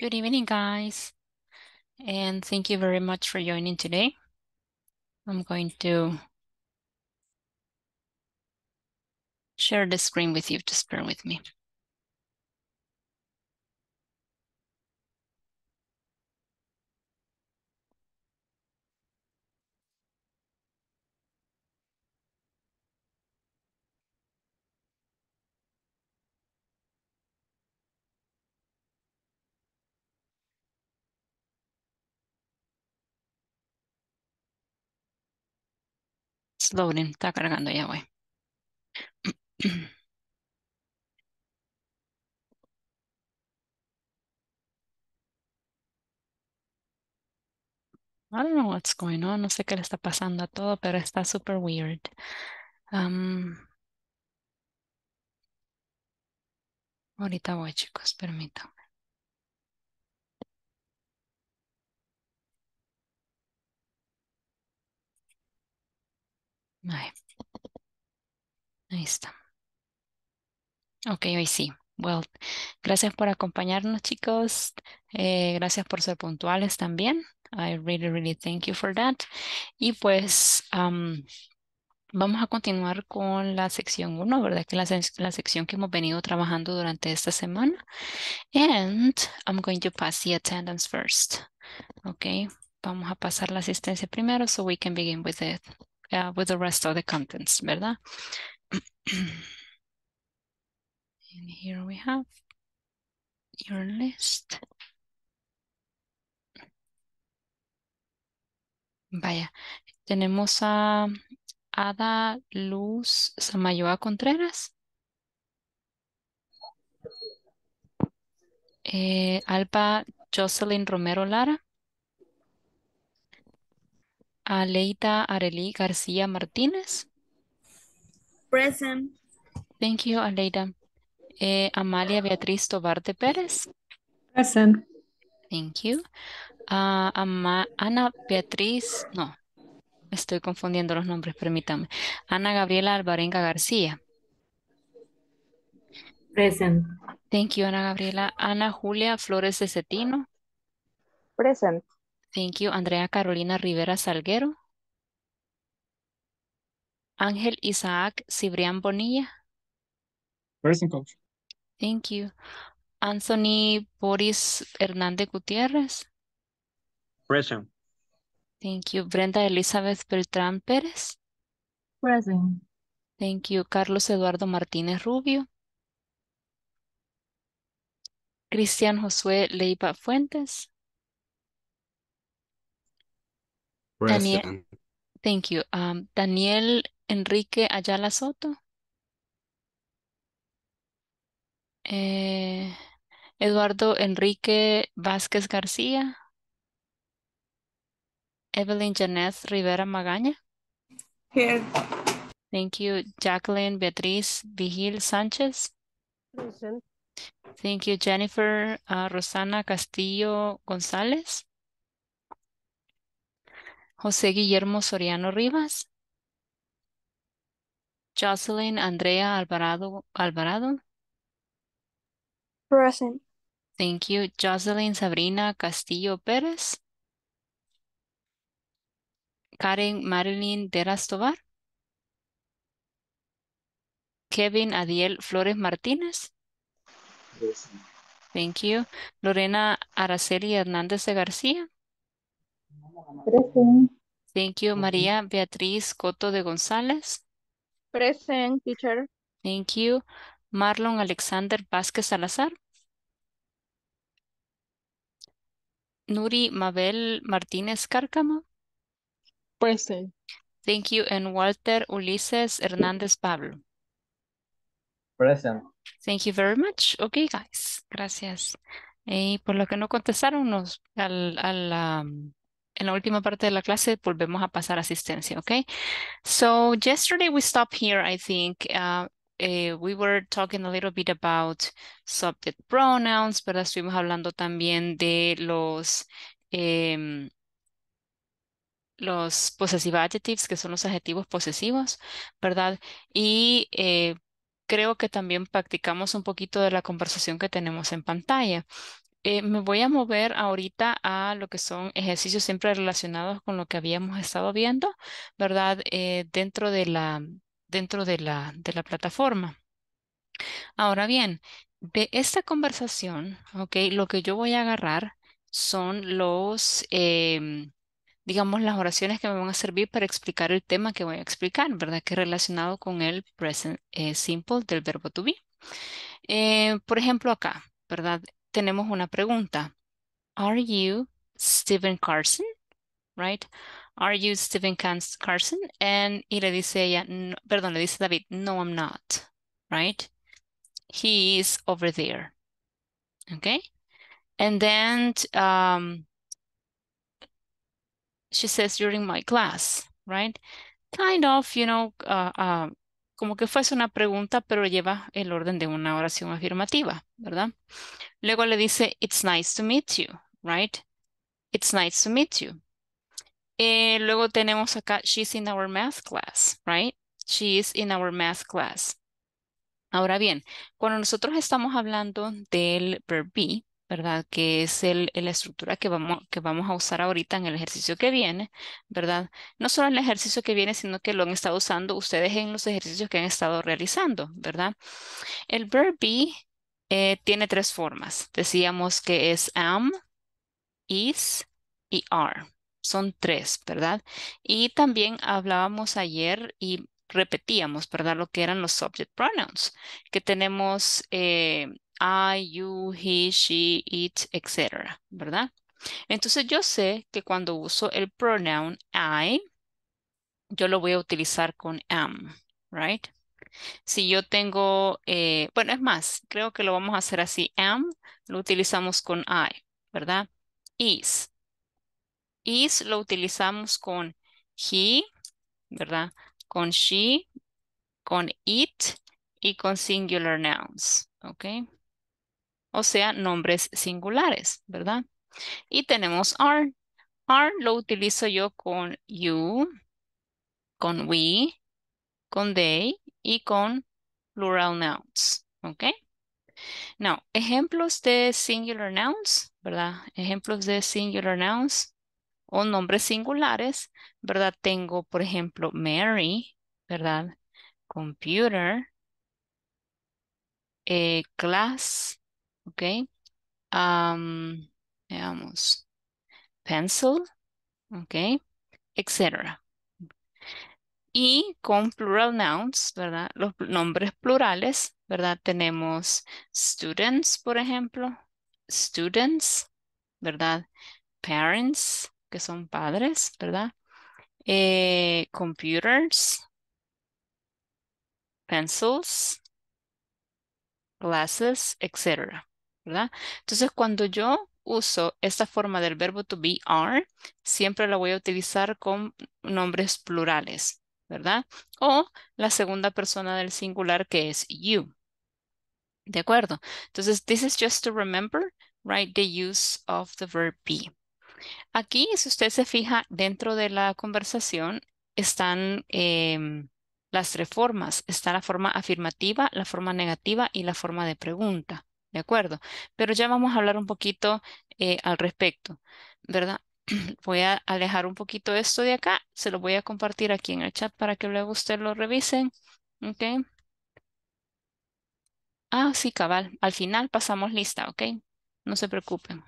Good evening, guys, and thank you very much for joining today. I'm going to share the screen with you. Just bear with me. loading, está cargando ya, voy. I don't know what's going on, no sé qué le está pasando a todo, pero está super weird. Um, ahorita voy, chicos, permito. Ahí. está. Ok, hoy sí. Well, gracias por acompañarnos, chicos. Eh, gracias por ser puntuales también. I really, really thank you for that. Y pues vamos a continuar con la sección 1, ¿verdad? Que la, sección que hemos venido trabajando durante esta semana. And I'm going to pass the attendance first. Ok, vamos a pasar la asistencia primero so we can begin with it uh, with the rest of the contents, ¿verdad? and here we have your list. Vaya, tenemos a Ada Luz Samayoa Contreras. Eh, Alba Jocelyn Romero Lara. Aleita Arely García Martínez. Present. Thank you, Aleita. Eh, Amalia Beatriz Tobarte Pérez. Present. Thank you. Ah, Ana Beatriz, no, estoy confundiendo los nombres, permítame. Ana Gabriela Alvarenga García. Present. Thank you, Ana Gabriela. Ana Julia Flores de Cetino. Present. Thank you, Andrea Carolina Rivera Salguero. Ángel Isaac Cibrián Bonilla. Present, coach. Thank you. Anthony Boris Hernández Gutiérrez. Present. Thank you. Brenda Elizabeth Beltrán Pérez. Present. Thank you. Carlos Eduardo Martínez Rubio. Cristian Josué Leiva Fuentes. Daniel, thank you. Um, Daniel Enrique Ayala Soto. Eh, Eduardo Enrique Vázquez García. Evelyn Janet Rivera Magaña. Here. Thank you. Jacqueline Beatriz Vigil Sánchez. Thank you. Jennifer uh, Rosana Castillo González. José Guillermo Soriano Rivas. Jocelyn Andrea Alvarado Alvarado. Present. Thank you. Jocelyn Sabrina Castillo Pérez. Karen Marilyn Deras Kevin Adiel Flores Martínez. Present. Thank you. Lorena Araceli Hernández de García. Present. Thank you, María Beatriz Coto de González. Present, teacher. Thank you. Marlon Alexander Vázquez Salazar. Nuri Mabel Martínez Cárcamo. Present. Thank you. And Walter Ulises Hernández Pablo. Present. Thank you very much. okay guys. Gracias. Y eh, por lo que no contestaron nos, al, al um, en la última parte de la clase volvemos a pasar asistencia, ¿ok? So yesterday we stopped here, I think. Uh, eh, we were talking a little bit about subject pronouns, pero estuvimos hablando también de los, em, los possessive adjectives, que son los adjetivos posesivos, ¿verdad? Y eh, creo que también practicamos un poquito de la conversación que tenemos en pantalla. Eh, me voy a mover ahorita a lo que son ejercicios siempre relacionados con lo que habíamos estado viendo, ¿verdad? Eh, dentro de la, dentro de la, de la plataforma. Ahora bien, de esta conversación, ok, lo que yo voy a agarrar son los, em, digamos, las oraciones que me van a servir para explicar el tema que voy a explicar, ¿verdad? Que es relacionado con el present eh, simple del verbo to be. por ejemplo, acá, ¿verdad? tenemos una pregunta. Are you Stephen Carson? Right? Are you Stephen Carson? And, y le dice ella, no, perdón, le dice David, no, I'm not. Right? He is over there. Okay? And then um, she says, during my class, right? Kind of, you know, uh, uh, como que fuese una pregunta, pero lleva el orden de una oración afirmativa, ¿verdad? Luego le dice, it's nice to meet you, right? It's nice to meet you. Eh, luego tenemos acá, she's in our math class, right? She is in our math class. Ahora bien, cuando nosotros estamos hablando del verb be, ¿verdad? Que es el, la estructura que vamos, que vamos a usar ahorita en el ejercicio que viene, ¿verdad? No solo en el ejercicio que viene, sino que lo han estado usando ustedes en los ejercicios que han estado realizando, ¿verdad? El verb be eh, tiene tres formas. Decíamos que es am, is y are. Son tres, ¿verdad? Y también hablábamos ayer y repetíamos, ¿verdad? Lo que eran los subject pronouns, que tenemos eh, I, you, he, she, it, etc. ¿Verdad? Entonces yo sé que cuando uso el pronoun I, yo lo voy a utilizar con am, right? Si yo tengo, eh, bueno, es más, creo que lo vamos a hacer así. Am lo utilizamos con I, ¿verdad? Is. Is lo utilizamos con he, ¿verdad? Con she, con it y con singular nouns, ¿ok? o sea, nombres singulares, ¿verdad? Y tenemos are. Are lo utilizo yo con you, con we, con they y con plural nouns, ¿ok? Now, ejemplos de singular nouns, ¿verdad? Ejemplos de singular nouns o nombres singulares, ¿verdad? Tengo, por ejemplo, Mary, ¿verdad? Computer, eh, class, ¿ok? veamos, pencil, ¿ok? Etcétera. Y con plural nouns, ¿verdad? Los nombres plurales, ¿verdad? Tenemos students, por ejemplo, students, ¿verdad? Parents, que son padres, ¿verdad? Eh, computers, pencils, glasses, etc. Entonces, cuando yo uso esta forma del verbo to be are, siempre la voy a utilizar con nombres plurales, ¿verdad? O la segunda persona del singular que es you. ¿De acuerdo? Entonces, this is just to remember, right, the use of the verb be. Aquí, si usted se fija, dentro de la conversación están em, las tres formas. Está la forma afirmativa, la forma negativa y la forma de pregunta. ¿de acuerdo? Pero ya vamos a hablar un poquito eh, al respecto, ¿verdad? Voy a alejar un poquito esto de acá, se lo voy a compartir aquí en el chat para que luego ustedes lo revisen, ¿ok? Ah, sí, cabal, al final pasamos lista, ¿ok? No se preocupen.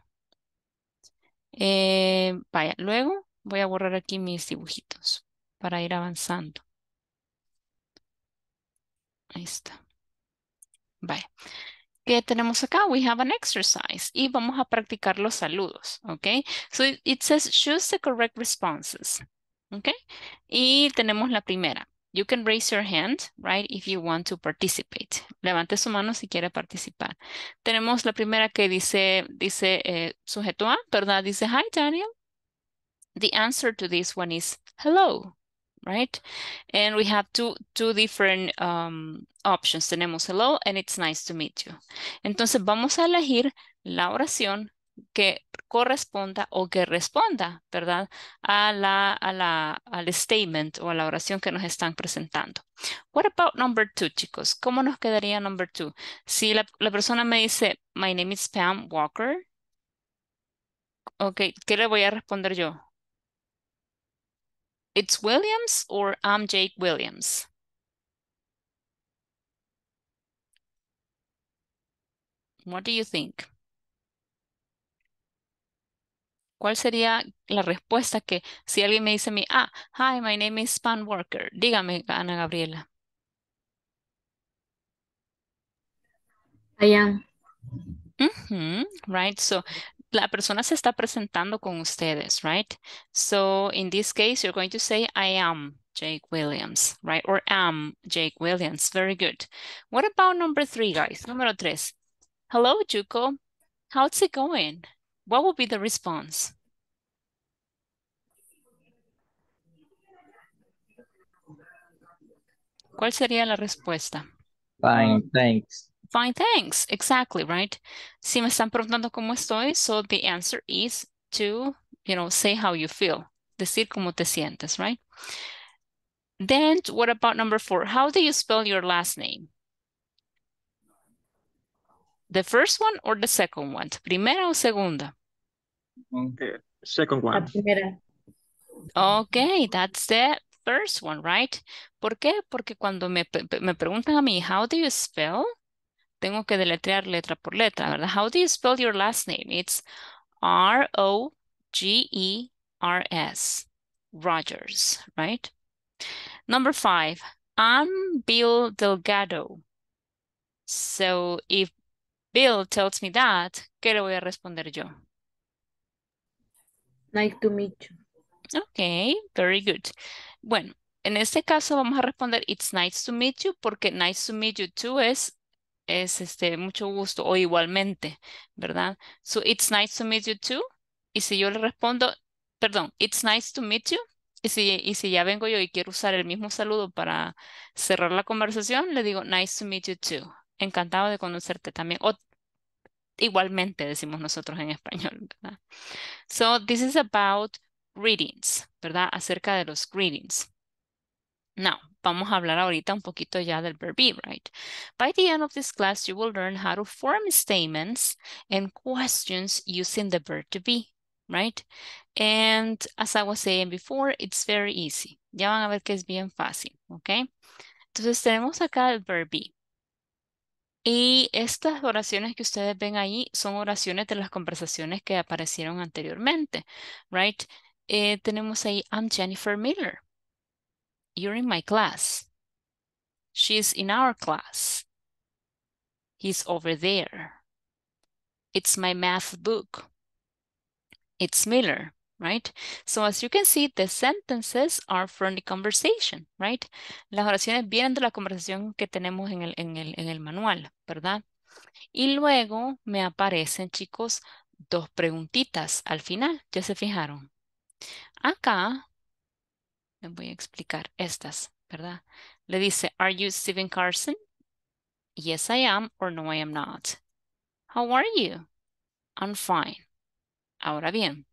Eh, vaya, luego voy a borrar aquí mis dibujitos para ir avanzando. Ahí está. Vaya. ¿Qué tenemos acá? We have an exercise y vamos a practicar los saludos, ¿ok? So it, says choose the correct responses, ¿ok? Y tenemos la primera. You can raise your hand, right, if you want to participate. Levante su mano si quiere participar. Tenemos la primera que dice, dice eh, sujeto A, ¿verdad? Dice, hi, Daniel. The answer to this one is hello, right? And we have two, two different um, options. Tenemos hello and it's nice to meet you. Entonces vamos a elegir la oración que corresponda o que responda, ¿verdad? A la, a la, al statement o a la oración que nos están presentando. What about number two, chicos? ¿Cómo nos quedaría number two? Si la, persona me dice, my name is Pam Walker. Ok, ¿qué le voy a responder yo? It's Williams or I'm um, Jake Williams? What do you think? ¿Cuál sería la respuesta que si alguien me dice a mí, ah, hi, my name is Pan Worker, dígame, Ana Gabriela? I am. Mm -hmm, right, so la persona se está presentando con ustedes, right? So in this case, you're going to say, I am Jake Williams, right? Or am Jake Williams. Very good. What about number three, guys? Número tres. Hello, Juco. How's it going? What would be the response? ¿Cuál sería la respuesta? Fine, thanks. Fine, thanks. Exactly, right? Si me están preguntando cómo estoy, so the answer is to, you know, say how you feel. Decir cómo te sientes, right? Then what about number four? How do you spell your last name? The first one or the second one? Primera o segunda? Okay. Second one. primera. Okay, that's the first one, right? ¿Por qué? Porque cuando me, me preguntan a mí, how do you spell? tengo que deletrear letra por letra, ¿verdad? How do you spell your last name? It's R-O-G-E-R-S, Rogers, right? Number five, I'm Bill Delgado. So if Bill tells me that, ¿qué le voy a responder yo? Nice to meet you. Okay, very good. Bueno, en este caso vamos a responder it's nice to meet you porque nice to meet you too es es este, mucho gusto o igualmente, ¿verdad? So it's nice to meet you too. Y si yo le respondo, perdón, it's nice to meet you. Y si, y si ya vengo yo y quiero usar el mismo saludo para cerrar la conversación, le digo, nice to meet you too. Encantado de conocerte también. O igualmente decimos nosotros en español, ¿verdad? So this is about greetings, ¿verdad? Acerca de los greetings. Now, vamos a hablar ahorita un poquito ya del verb be, right? By the end of this class, you will learn how to form statements and questions using the verb to be, right? And as I was saying before, it's very easy. Ya van a ver que es bien fácil, ¿ok? Entonces tenemos acá el verb be. Y estas oraciones que ustedes ven ahí son oraciones de las conversaciones que aparecieron anteriormente, right? Eh, tenemos ahí, I'm Jennifer Miller. You're in my class. She's in our class. He's over there. It's my math book. It's Miller, right? So as you can see, the sentences are from the conversation, right? Las oraciones vienen de la conversación que tenemos en el, el, en el manual, ¿verdad? Y luego me aparecen, chicos, dos preguntitas al final. ¿Ya se fijaron? Acá voy a explicar estas, ¿verdad? Le dice, are you Steven Carson? Yes, I am, or no, I am not. How are you? I'm fine. Ahora bien,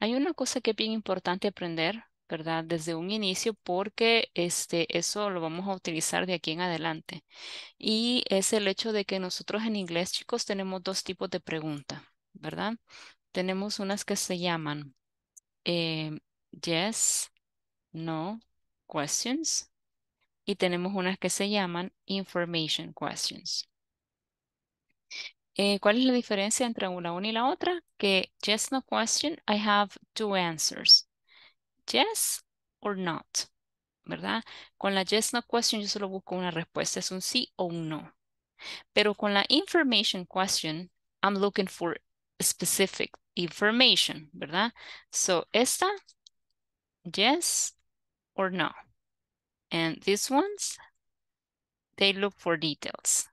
hay una cosa que es bien importante aprender, ¿verdad? Desde un inicio, porque este, eso lo vamos a utilizar de aquí en adelante. Y es el hecho de que nosotros en inglés, chicos, tenemos dos tipos de preguntas, ¿verdad? Tenemos unas que se llaman eh, yes no questions. Y tenemos unas que se llaman information questions. Eh, ¿Cuál es la diferencia entre una, una y la otra? Que yes, no question, I have two answers. Yes or not, ¿verdad? Con la yes, no question yo solo busco una respuesta, es un sí o un no. Pero con la information question, I'm looking for specific information, ¿verdad? So, esta, yes or no. And these ones, they look for details,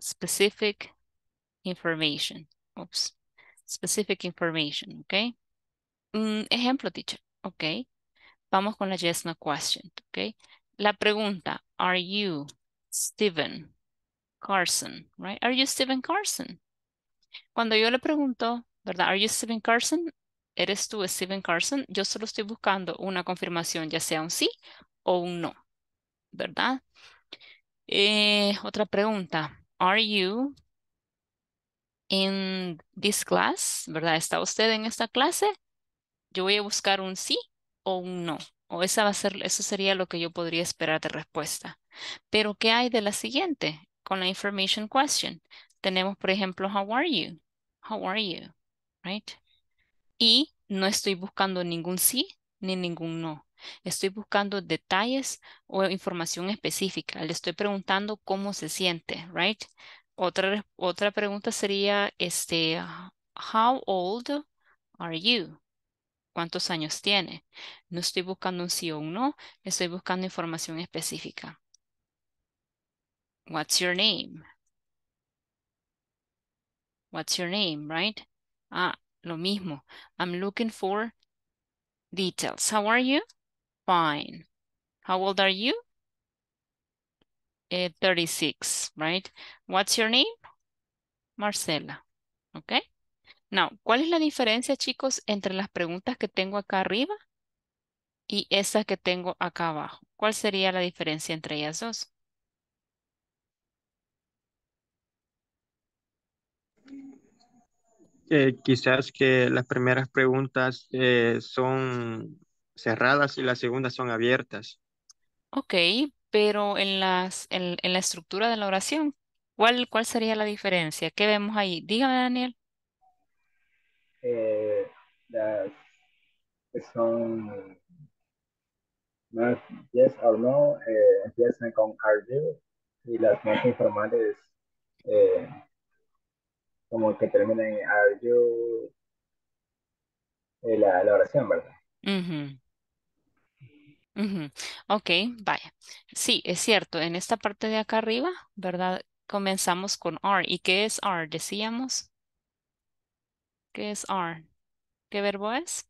specific information. Oops, specific information, okay? Mm, ejemplo, teacher, okay? Vamos con la yes, no question, okay? La pregunta, are you Steven Carson, right? Are you Steven Carson? Cuando yo le pregunto, ¿verdad? Are you Steven Carson? ¿eres tú Steven Carson? Yo solo estoy buscando una confirmación, ya sea un sí o un no, ¿verdad? Eh, otra pregunta, ¿are you in this class? ¿Verdad? ¿Está usted en esta clase? Yo voy a buscar un sí o un no, o esa va a ser, eso sería lo que yo podría esperar de respuesta. Pero, ¿qué hay de la siguiente? Con la information question. Tenemos, por ejemplo, how are you? How are you? Right? y no estoy buscando ningún sí ni ningún no. Estoy buscando detalles o información específica. Le estoy preguntando cómo se siente, right? Otra, otra pregunta sería, este, how old are you? ¿Cuántos años tiene? No estoy buscando un sí o un no, estoy buscando información específica. What's your name? What's your name, right? Ah, lo mismo. I'm looking for details. How are you? Fine. How old are you? 36, eh, right? What's your name? Marcela. Okay. Now, ¿cuál es la diferencia, chicos, entre las preguntas que tengo acá arriba y esas que tengo acá abajo? ¿Cuál sería la diferencia entre ellas dos? Eh, quizás que las primeras preguntas eh, son cerradas y las segundas son abiertas. Ok, pero en, las, en, la estructura de la oración, ¿cuál, cuál sería la diferencia? ¿Qué vemos ahí? Dígame, Daniel. Eh, las son más yes or no empiezan con are y las más informales como que termina are ah, you eh, la, oración, ¿verdad? Ok, vaya. Sí, es cierto. En esta parte de acá arriba, ¿verdad? Comenzamos con are. ¿Y qué es are? Decíamos. ¿Qué es are? ¿Qué verbo es?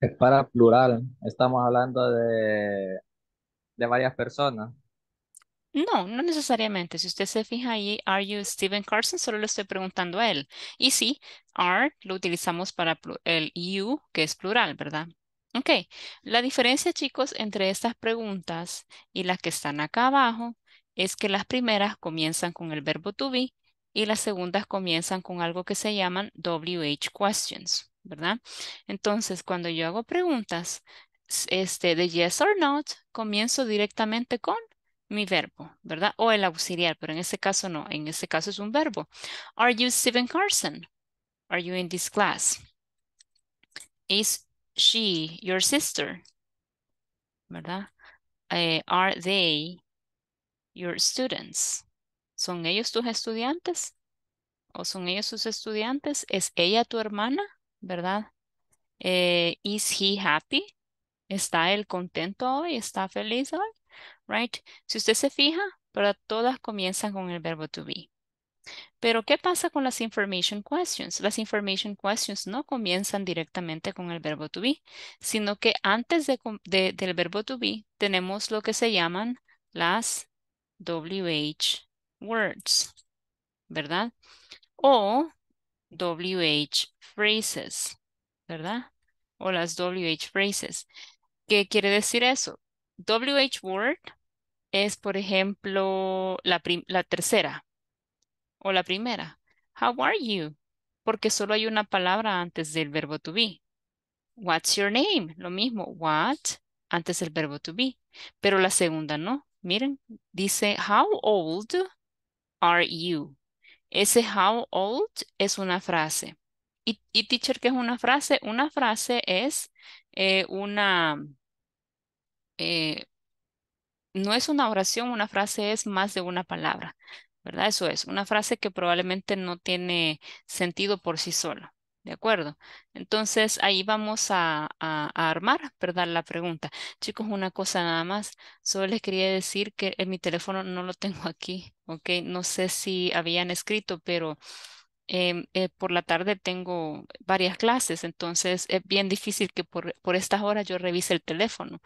Es para plural. Estamos hablando de de varias personas. No, no necesariamente. Si usted se fija ahí, ¿Are you Steven Carson? Solo le estoy preguntando a él. Y sí, are lo utilizamos para el you, que es plural, ¿verdad? Ok, la diferencia, chicos, entre estas preguntas y las que están acá abajo es que las primeras comienzan con el verbo to be y las segundas comienzan con algo que se llaman WH questions, ¿verdad? Entonces, cuando yo hago preguntas, este, de yes or not, comienzo directamente con mi verbo, ¿verdad? O el auxiliar, pero en este caso no, en este caso es un verbo. Are you Steven Carson? Are you in this class? Is she your sister? ¿Verdad? Eh, are they your students? ¿Son ellos tus estudiantes? ¿O son ellos sus estudiantes? ¿Es ella tu hermana? ¿Verdad? Eh, is he happy? ¿Está él contento hoy? ¿Está feliz hoy? Right? Si usted se fija, pero todas comienzan con el verbo to be. Pero, ¿qué pasa con las information questions? Las information questions no comienzan directamente con el verbo to be, sino que antes del verbo to be tenemos lo que se llaman las WH words, ¿verdad? O WH phrases, ¿verdad? O las WH phrases. ¿Qué quiere decir eso? WH word es, por ejemplo, la, tercera o la primera. How are you? Porque solo hay una palabra antes del verbo to be. What's your name? Lo mismo, what antes del verbo to be. Pero la segunda no. Miren, dice, how old are you? Ese how old es una frase. Y, y teacher, ¿qué es una frase? Una frase es eh, una, eh, no es una oración, una frase es más de una palabra, ¿verdad? Eso es, una frase que probablemente no tiene sentido por sí sola. ¿De acuerdo? Entonces ahí vamos a, a, armar, ¿verdad? La pregunta. Chicos, una cosa nada más. Solo les quería decir que en mi teléfono no lo tengo aquí, ¿ok? No sé si habían escrito, pero Em, eh, por la tarde tengo varias clases, entonces es bien difícil que por, estas horas yo revise el teléfono.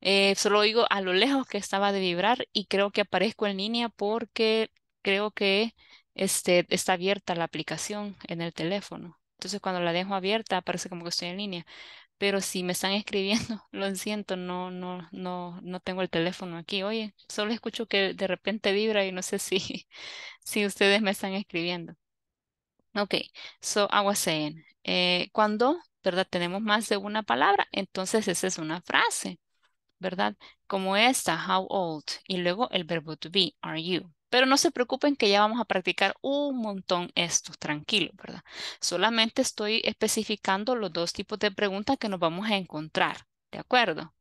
Eh, solo oigo a lo lejos que estaba de vibrar y creo que aparezco en línea porque creo que este, está abierta la aplicación en el teléfono. Entonces cuando la dejo abierta aparece como que estoy en línea. Pero si me están escribiendo, lo siento, no, no, no, no tengo el teléfono aquí. Oye, solo escucho que de repente vibra y no sé si, si ustedes me están escribiendo. Ok, so I was saying, cuando, ¿verdad? Tenemos más de una palabra, entonces esa es una frase, ¿verdad? Como esta, how old, y luego el verbo to be, are you. Pero no se preocupen que ya vamos a practicar un montón esto, tranquilo, ¿verdad? Solamente estoy especificando los dos tipos de preguntas que nos vamos a encontrar, ¿de acuerdo?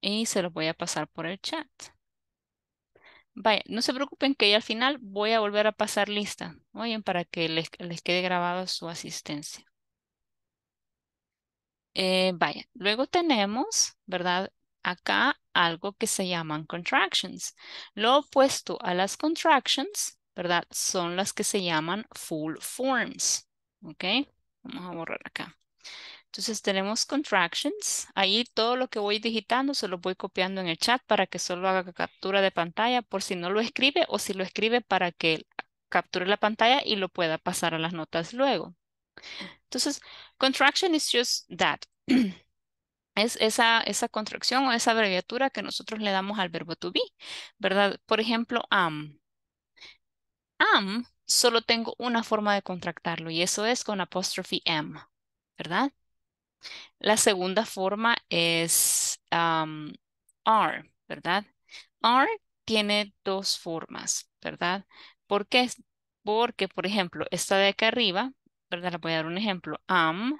Y se los voy a pasar por el chat. Vaya, no se preocupen que al final voy a volver a pasar lista, oyen, para que les, quede grabada su asistencia. Eh, vaya, luego tenemos, ¿verdad? Acá algo que se llaman contractions. Lo opuesto a las contractions, ¿verdad? Son las que se llaman full forms, ¿ok? Vamos a borrar acá. Entonces tenemos contractions. Ahí todo lo que voy digitando se lo voy copiando en el chat para que solo haga captura de pantalla por si no lo escribe o si lo escribe para que capture la pantalla y lo pueda pasar a las notas luego. Entonces, contraction is just that. Es esa, esa contracción o esa abreviatura que nosotros le damos al verbo to be, ¿verdad? Por ejemplo, am. Am, solo tengo una forma de contractarlo y eso es con apostrophe am, ¿verdad? La segunda forma es um, ¿verdad? r tiene dos formas, ¿verdad? ¿Por qué? Porque, por ejemplo, esta de acá arriba, ¿verdad? Le voy a dar un ejemplo. Am,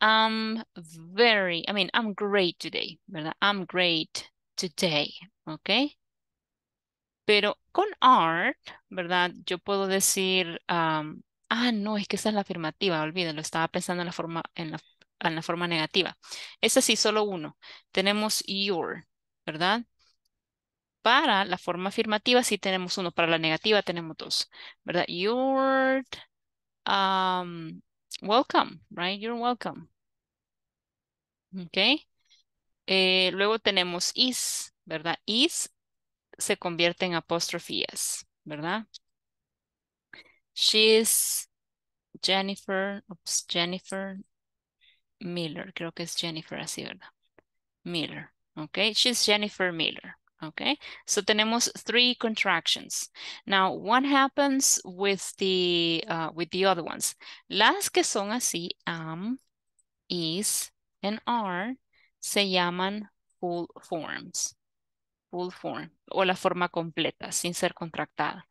I'm very, I mean, I'm great today, ¿verdad? I'm great today, ¿ok? Pero con r ¿verdad? Yo puedo decir, ah, no, es que esa es la afirmativa, olvídalo, estaba pensando en la forma, en la en la forma negativa. Es así, solo uno. Tenemos your, ¿verdad? Para la forma afirmativa sí tenemos uno, para la negativa tenemos dos, ¿verdad? You're um, welcome, right? You're welcome. ¿Ok? Eh, luego tenemos is, ¿verdad? Is se convierte en apostrofías, ¿verdad? She's Jennifer, oops, Jennifer Miller, creo que es Jennifer así, ¿verdad? Miller, okay? She's Jennifer Miller, okay? So tenemos three contractions. Now, what happens with the uh, with the other ones? Las que son así, am, is, and are, se llaman full forms. Full form, o la forma completa, sin ser contractada.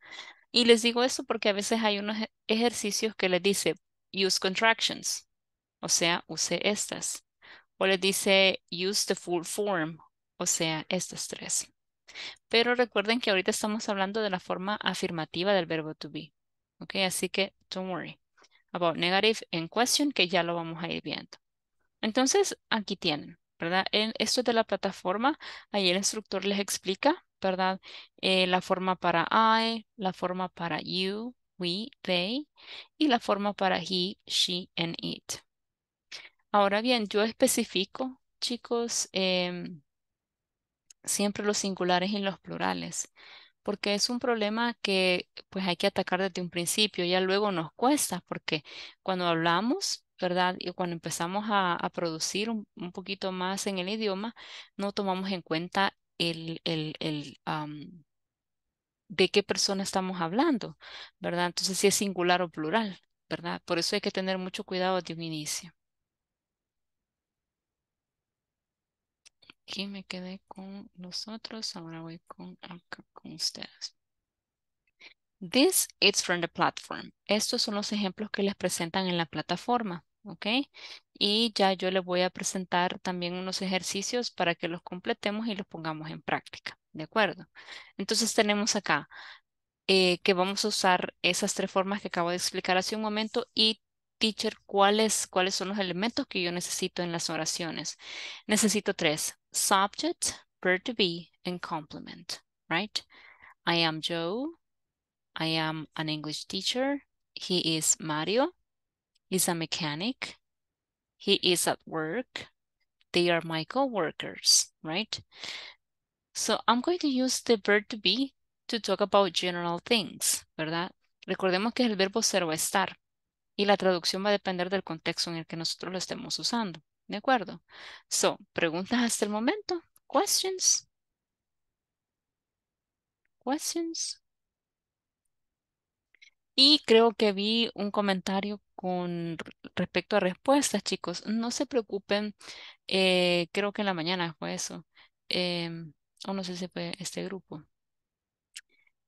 Y les digo eso porque a veces hay unos e-, ejercicios que le dice, use contractions o sea, use estas. O les dice use the full form, o sea, estas tres. Pero recuerden que ahorita estamos hablando de la forma afirmativa del verbo to be. Ok, así que don't worry about negative in question, que ya lo vamos a ir viendo. Entonces, aquí tienen, ¿verdad? En esto de la plataforma, ahí el instructor les explica, ¿verdad? Eh, la forma para I, la forma para you, we, they, y la forma para he, she, and it. Ahora bien, yo especifico, chicos, em, siempre los singulares y los plurales, porque es un problema que pues hay que atacar desde un principio, ya luego nos cuesta, porque cuando hablamos, ¿verdad? Y cuando empezamos a, producir un, poquito más en el idioma, no tomamos en cuenta el, el, de qué persona estamos hablando, ¿verdad? Entonces, si es singular o plural, ¿verdad? Por eso hay que tener mucho cuidado de un inicio. Aquí me quedé con nosotros, ahora voy con con ustedes. This is from the platform. Estos son los ejemplos que les presentan en la plataforma, ¿ok? Y ya yo les voy a presentar también unos ejercicios para que los completemos y los pongamos en práctica, ¿de acuerdo? Entonces tenemos acá eh, que vamos a usar esas tres formas que acabo de explicar hace un momento y teacher, ¿cuáles, cuáles son los elementos que yo necesito en las oraciones? Necesito tres, subject, verb to be, and complement, right? I am Joe. I am an English teacher. He is Mario. Is a mechanic. He is at work. They are my co-workers, right? So I'm going to use the verb to be to talk about general things, ¿verdad? Recordemos que el verbo ser o estar y la traducción va a depender del contexto en el que nosotros lo estemos usando. ¿De acuerdo? So, preguntas hasta el momento. Questions? Questions? Y creo que vi un comentario con respecto a respuestas, chicos. No se preocupen, eh, creo que en la mañana fue eso. Em, o no sé si fue este grupo.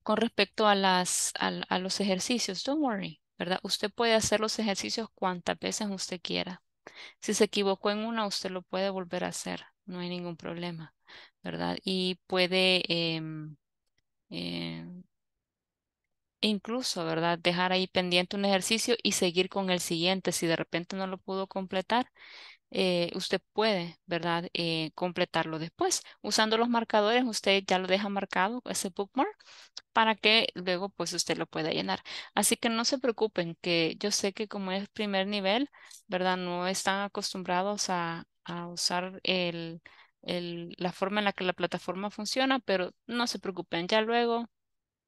Con respecto a, las, a los ejercicios, don't worry. ¿verdad? Usted puede hacer los ejercicios cuantas veces usted quiera. Si se equivocó en una, usted lo puede volver a hacer, no hay ningún problema, ¿verdad? Y puede em, em, incluso, ¿verdad? Dejar ahí pendiente un ejercicio y seguir con el siguiente. Si de repente no lo pudo completar, eh, usted puede, ¿verdad? Eh, completarlo después. Usando los marcadores, usted ya lo deja marcado, ese bookmark, para que luego pues usted lo pueda llenar. Así que no se preocupen, que yo sé que como es primer nivel, ¿verdad? No están acostumbrados a, usar el, la forma en la que la plataforma funciona, pero no se preocupen, ya luego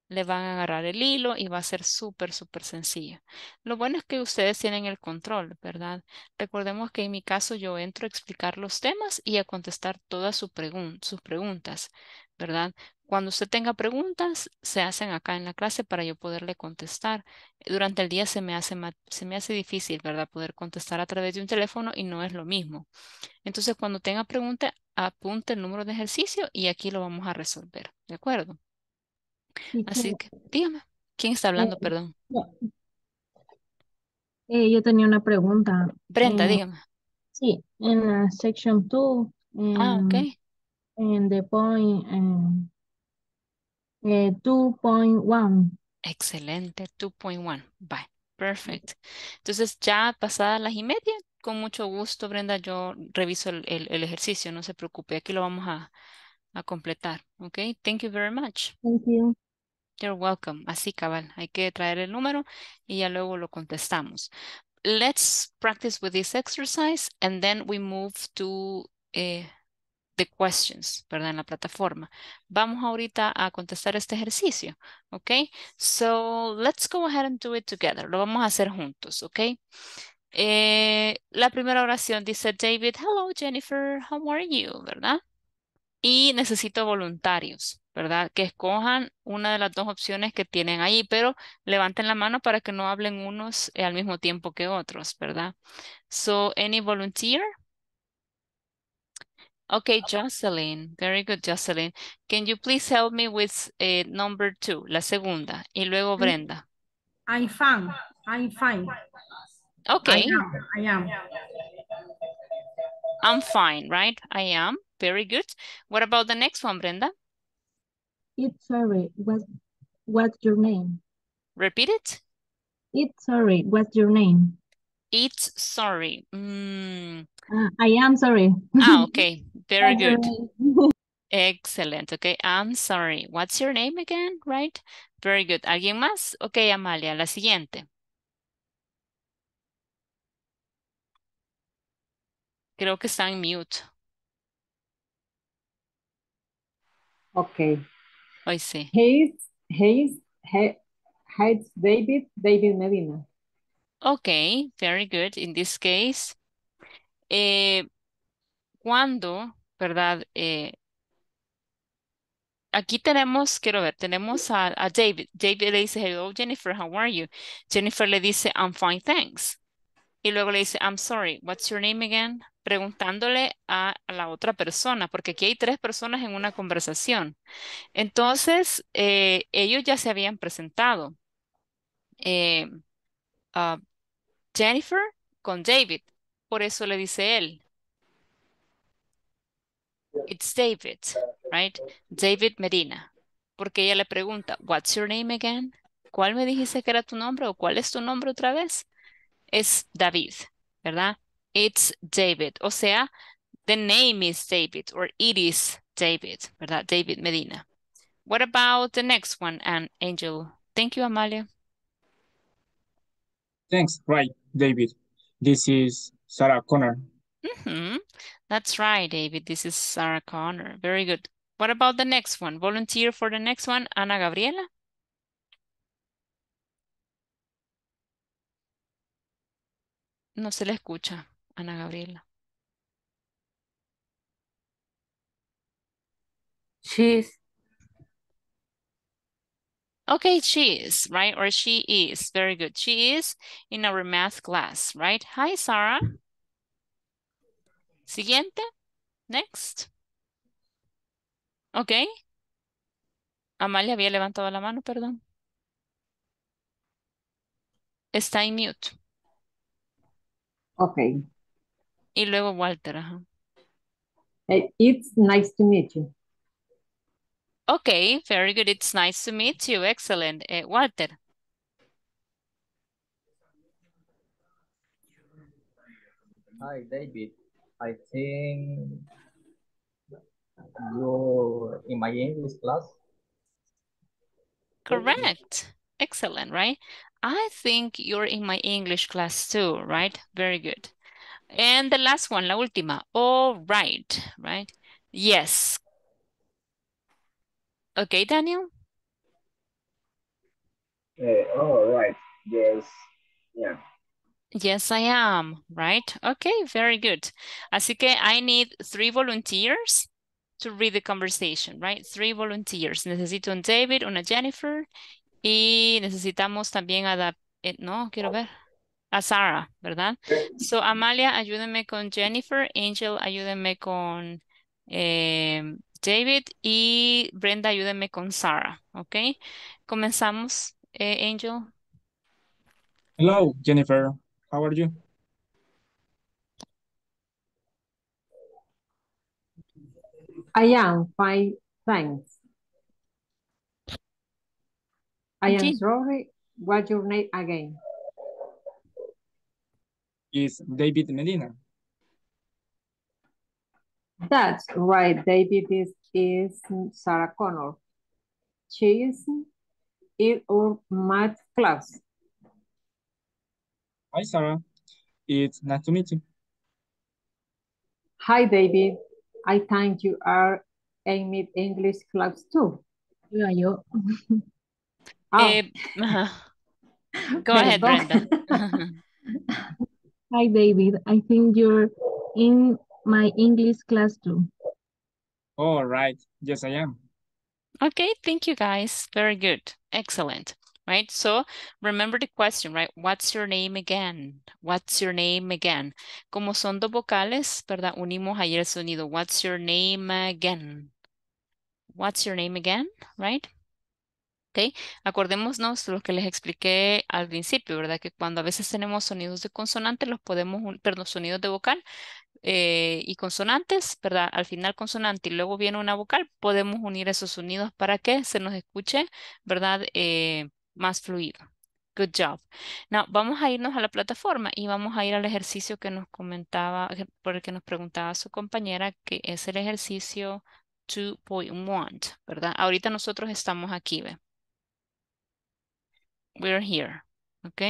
le van a agarrar el hilo y va a ser súper, súper sencillo. Lo bueno es que ustedes tienen el control, ¿verdad? Recordemos que en mi caso yo entro a explicar los temas y a contestar todas sus preguntas, ¿verdad? Cuando usted tenga preguntas, se hacen acá en la clase para yo poderle contestar. Durante el día se me hace, se me hace difícil, ¿verdad? Poder contestar a través de un teléfono y no es lo mismo. Entonces, cuando tenga pregunta, apunte el número de ejercicio y aquí lo vamos a resolver, ¿de acuerdo? Así que, dígame, ¿quién está eh, hablando? Perdón. Eh, yo tenía una pregunta. Brenda, eh, dígame. sí, en la section 2, Ah, ok. en the point en, eh, 2.1. Excelente. 2.1. Bye. Perfect. Entonces, ya pasadas las y media, con mucho gusto, Brenda, yo reviso el, ejercicio. No se preocupe, aquí lo vamos a, completar. Ok. Thank you very much. Thank you. You're welcome. Así cabal. Hay que traer el número y ya luego lo contestamos. Let's practice with this exercise and then we move to eh, the questions, ¿verdad? En la plataforma. Vamos ahorita a contestar este ejercicio, ¿ok? So let's go ahead and do it together. Lo vamos a hacer juntos, ¿ok? Eh, la primera oración dice David, hello Jennifer, how are you, ¿verdad? Y necesito voluntarios. ¿verdad? Que escojan una de las dos opciones que tienen ahí, pero levanten la mano para que no hablen unos eh, al mismo tiempo que otros, ¿verdad? So, any volunteer? Okay, Jocelyn. Very good, Jocelyn. Can you please help me with eh, number two, la segunda, y luego mm. Brenda. I'm fine. I'm fine. Okay. I am. I'm fine, right? I am. Very good. What about the next one, Brenda? It's sorry, what, what's your name? Repeat it. It's sorry, what's your name? It's sorry. Mm. Uh, I am sorry. ah, okay. Very good. Excellent. Okay, I'm sorry. What's your name again, right? Very good. ¿Alguien más? Ok, Amalia, la siguiente. Creo que está en mute. Ok. I see. Hayes, Hayes, Hayes, David, David Medina. Okay, very good. In this case, eh, cuando, ¿verdad? Eh, aquí tenemos, quiero ver, tenemos a, a, David. David le dice, hello Jennifer, how are you? Jennifer le dice, I'm fine, thanks. Y luego le dice, I'm sorry, what's your name again? preguntándole a la otra persona, porque aquí hay tres personas en una conversación. Entonces, eh, ellos ya se habían presentado. Eh, ah, Jennifer con David, por eso le dice él. It's David, right? David Medina. Porque ella le pregunta, what's your name again? ¿Cuál me dijiste que era tu nombre o cuál es tu nombre otra vez? Es David, ¿verdad? It's David. O sea, the name is David or it is David, ¿verdad? David Medina. What about the next one, and Angel? Thank you, Amalia. Thanks, right, David. This is Sarah Connor. Mm -hmm. That's right, David. This is Sarah Connor. Very good. What about the next one? Volunteer for the next one, Ana Gabriela. No se le escucha. Ana Gabriela. She's. Okay, she right? Or she is. Very good. She is in our math class, right? Hi, Sarah. Siguiente. Next. Okay. Amalia había levantado la mano, perdón. Está en mute. Okay. Y luego Walter, ajá. Eh, it's nice to meet you. Okay, very good. It's nice to meet you. Excellent. Uh, Walter. Hi, David. I think you're in my English class. Correct. Excellent, right? I think you're in my English class too, right? Very good. And the last one, la última. All right, right? Yes. Okay, Daniel? Eh, all right, yes, yeah. Yes, I am, right? Okay, very good. Así que I need three volunteers to read the conversation, right? Three volunteers. Necesito un David, una Jennifer y necesitamos también a... No, quiero ver a Sara, ¿verdad? So, Amalia, ayúdeme con Jennifer, Angel, ayúdenme con eh, David y Brenda, ayúdeme con Sara, ¿ok? Comenzamos, eh, Angel. Hello, Jennifer. How are you? I am fine, thanks. I am sorry. What's your name again? is David Medina. That's right. David is, is Sarah Connor. She is in our math class. Hi, Sarah. It's nice to meet you. Hi, David. I think you are in mid English class too. Yeah, yo. oh. Uh, go ahead, Brenda. Hi, David. I think you're in my English class too. All right. Yes, I am. Okay, thank you guys. Very good. Excellent. Right? So remember the question, right? What's your name again? What's your name again? Como son dos vocales, ¿verdad? Unimos ahí el sonido. What's your name again? What's your name again? Right? ¿ok? Acordémonos lo que les expliqué al principio, ¿verdad? Que cuando a veces tenemos sonidos de consonante, los podemos, perdón, sonidos de vocal eh, y consonantes, ¿verdad? Al final consonante y luego viene una vocal, podemos unir esos sonidos para que se nos escuche, ¿verdad? Eh, más fluido. Good job. Now, vamos a irnos a la plataforma y vamos a ir al ejercicio que nos comentaba, por el que nos preguntaba su compañera, que es el ejercicio 2.1, ¿verdad? Ahorita nosotros estamos aquí, ¿ve? we're here, ¿ok?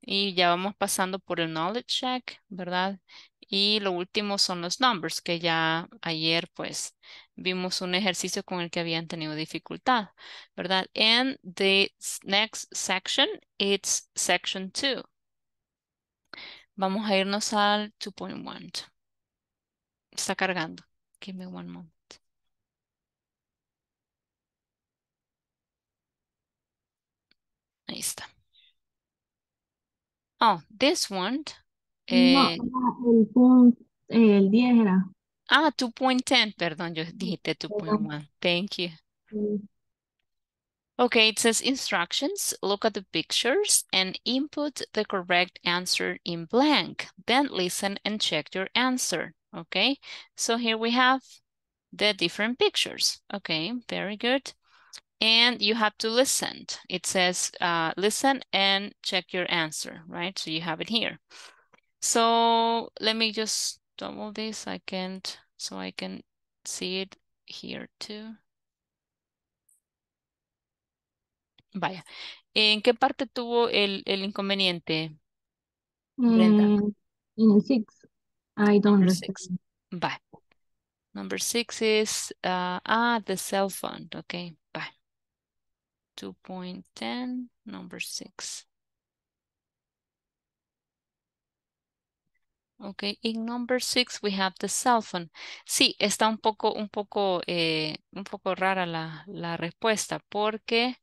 Y ya vamos pasando por el knowledge check, ¿verdad? Y lo último son los numbers, que ya ayer pues vimos un ejercicio con el que habían tenido dificultad, ¿verdad? And the next section, it's section 2. Vamos a irnos al 2.1. Está cargando. Give me one moment. Ahí está. Oh, this one. Eh, no, ah, el 10 era. Ah, 2.10, perdón, yo dijiste 2.1. Thank you. Okay, it says instructions, look at the pictures and input the correct answer in blank. Then listen and check your answer, okay? So here we have the different pictures. Okay, very good and you have to listen. It says uh, listen and check your answer, right? So you have it here. So let me just double this. I can't, so I can see it here too. Vaya. ¿En qué parte tuvo el, el inconveniente, Brenda? Mm, in six. I don't know six. Bye. Number six is, uh, ah, the cell phone. Okay. 2.10, number 6. Okay, in number 6 we have the cell phone. Sí, está un poco, un poco, eh, un poco rara la, la respuesta porque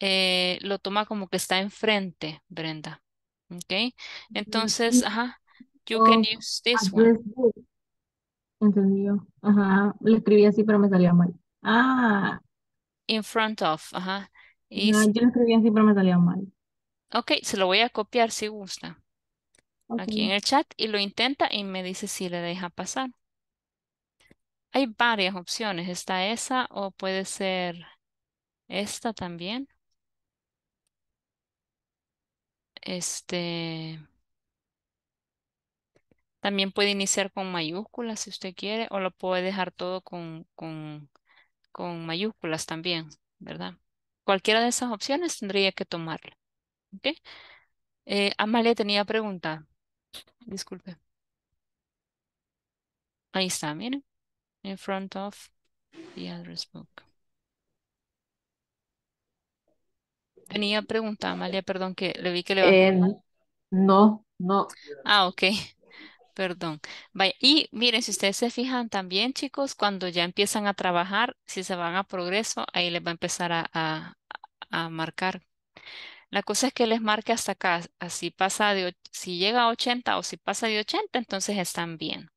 eh, lo toma como que está enfrente, Brenda. Okay, entonces, ajá, you oh, can use this one. Entendido. Ajá, lo escribí así pero me salía mal. Ah. In front of, ajá yo lo escribí así, me salió mal. Ok, se lo voy a copiar si gusta. Aquí en el chat y lo intenta y me dice si le deja pasar. Hay varias opciones. Está esa o puede ser esta también. Este... También puede iniciar con mayúsculas si usted quiere o lo puede dejar todo con, con mayúsculas también, ¿verdad? Cualquiera de esas opciones tendría que tomarla. ¿Okay? Eh, Amalia tenía pregunta. Disculpe. Ahí está, miren. In front of the address book. Tenía pregunta, Amalia, perdón, que le vi que le... Eh, no, no. Ah, ok. Perdón. y miren, si ustedes se fijan también, chicos, cuando ya empiezan a trabajar, si se van a progreso, ahí les va a empezar a, marcar. La cosa es que les marque hasta acá. Así pasa de, si llega a 80 o si pasa de 80, entonces están bien.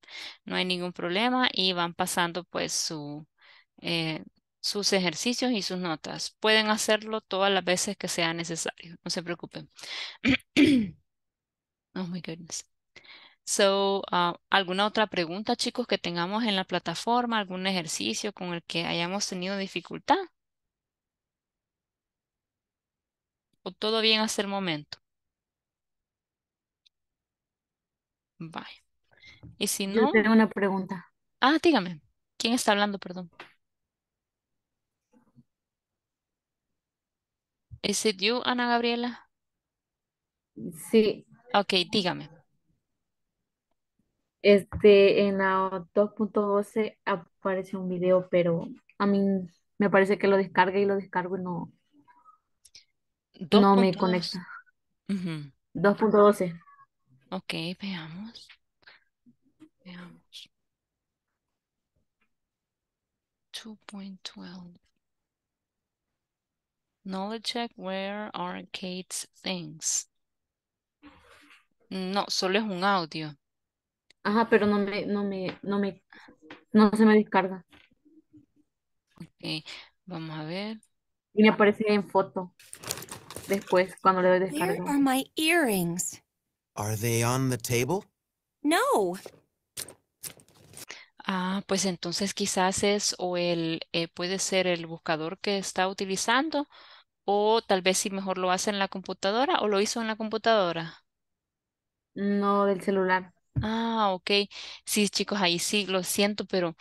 No hay ningún problema y van pasando pues su, eh, sus ejercicios y sus notas. Pueden hacerlo todas las veces que sea necesario. No se preocupen. oh my goodness. So, ah, ¿alguna otra pregunta, chicos, que tengamos en la plataforma? ¿Algún ejercicio con el que hayamos tenido dificultad? ¿O todo bien hasta el momento? Bye. Y si no... Yo tengo una pregunta. Ah, dígame. ¿Quién está hablando? Perdón. ¿Es it you, Ana Gabriela? Sí. Ok, dígame. Este, en la 2.12 aparece un video, pero a mí me parece que lo descarga y lo descargo y no, no me conecta. 2.12. Ok, veamos. Veamos. 2.12. Knowledge check, where are Kate's things? No, solo es un audio. Ajá, pero no me, no me, no me, no se me descarga. Ok, vamos a ver. Y me aparece en foto. Después, cuando le doy descarga. Where are my earrings? Are they on the table? No. Ah, pues entonces quizás es o el eh, puede ser el buscador que está utilizando o tal vez si mejor lo hace en la computadora o lo hizo en la computadora. No, del celular. Ah, ok. Sí, chicos, ahí sí, lo siento, pero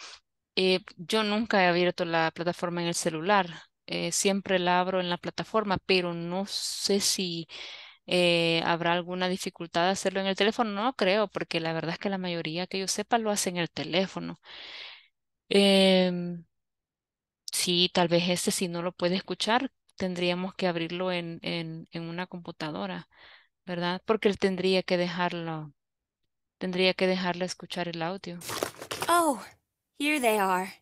eh, yo nunca he abierto la plataforma en el celular. Eh, siempre la abro en la plataforma, pero no sé si eh, habrá alguna dificultad de hacerlo en el teléfono. No creo, porque la verdad es que la mayoría que yo sepa lo hace en el teléfono. Em, sí, tal vez este, si no lo puede escuchar, tendríamos que abrirlo en, en una computadora, ¿verdad? Porque él tendría que dejarlo Tendría que dejarle escuchar el audio. Oh, here they are.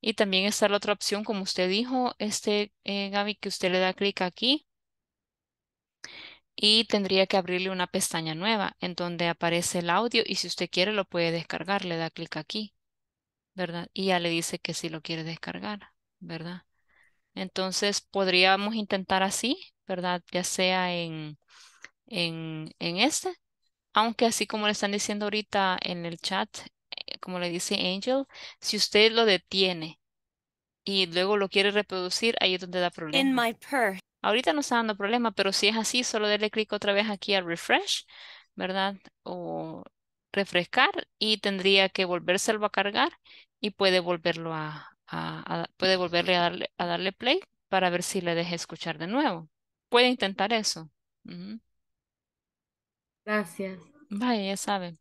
Y también está la otra opción, como usted dijo, este eh, Gaby, que usted le da clic aquí y tendría que abrirle una pestaña nueva en donde aparece el audio y si usted quiere lo puede descargar, le da clic aquí, ¿verdad? Y ya le dice que si lo quiere descargar, ¿verdad? Entonces podríamos intentar así, ¿verdad? Ya sea en, en este aunque así como le están diciendo ahorita en el chat, eh, como le dice Angel, si usted lo detiene y luego lo quiere reproducir, ahí es donde da problema. Ahorita no está dando problema, pero si es así, solo déle clic otra vez aquí a refresh, ¿verdad? O refrescar y tendría que volvérselo a cargar y puede volverlo a, puede volverle a darle, play para ver si le deja escuchar de nuevo. Puede intentar eso. Gracias. Vaya, ya saben.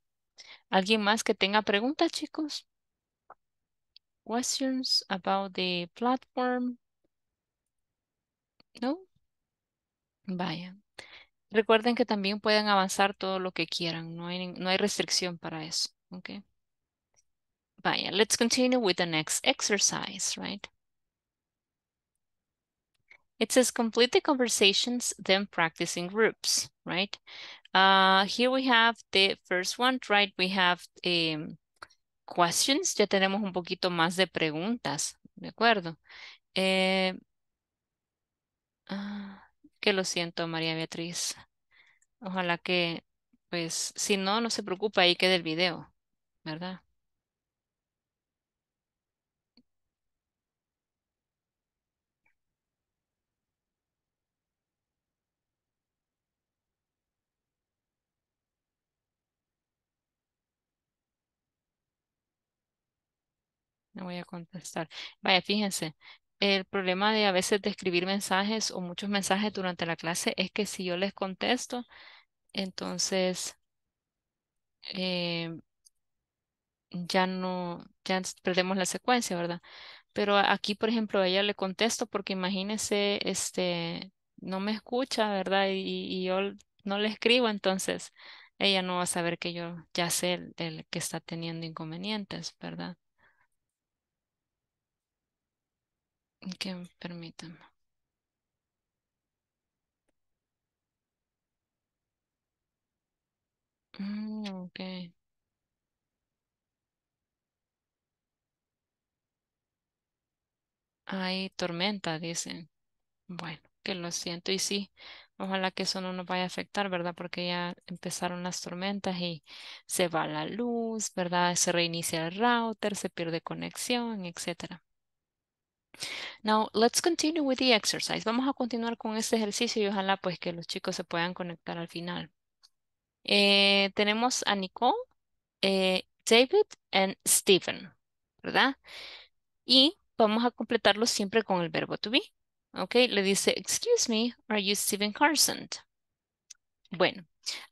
¿Alguien más que tenga preguntas, chicos? Questions about the platform? No? Vaya. Recuerden que también pueden avanzar todo lo que quieran. No hay, no hay restricción para eso. Okay. Vaya, let's continue with the next exercise, right? It says complete the conversations, then practice in groups, right? Uh, here we have the first one, right? We have em, questions. Ya tenemos un poquito más de preguntas, ¿de acuerdo? Eh, ah, que lo siento, María Beatriz. Ojalá que, pues, si no, no se preocupa, ahí quede el video, ¿verdad? voy a contestar. Vaya, fíjense, el problema de a veces de escribir mensajes o muchos mensajes durante la clase es que si yo les contesto, entonces eh, ya no, ya perdemos la secuencia, ¿verdad? Pero aquí, por ejemplo, ella le contesto porque imagínense, este, no me escucha, ¿verdad? Y, yo no le escribo, entonces ella no va a saber que yo ya sé el que está teniendo inconvenientes, ¿verdad? Que permítanme. Mm, ok. Hay tormenta, dicen. Bueno, que lo siento. Y sí, ojalá que eso no nos vaya a afectar, ¿verdad? Porque ya empezaron las tormentas y se va la luz, ¿verdad? Se reinicia el router, se pierde conexión, etcétera. Now, let's continue with the exercise. Vamos a continuar con este ejercicio y ojalá pues que los chicos se puedan conectar al final. Eh, tenemos a Nicole, eh, David and Stephen, ¿verdad? Y vamos a completarlo siempre con el verbo to be. Ok, le dice, excuse me, are you Stephen Carson? Bueno,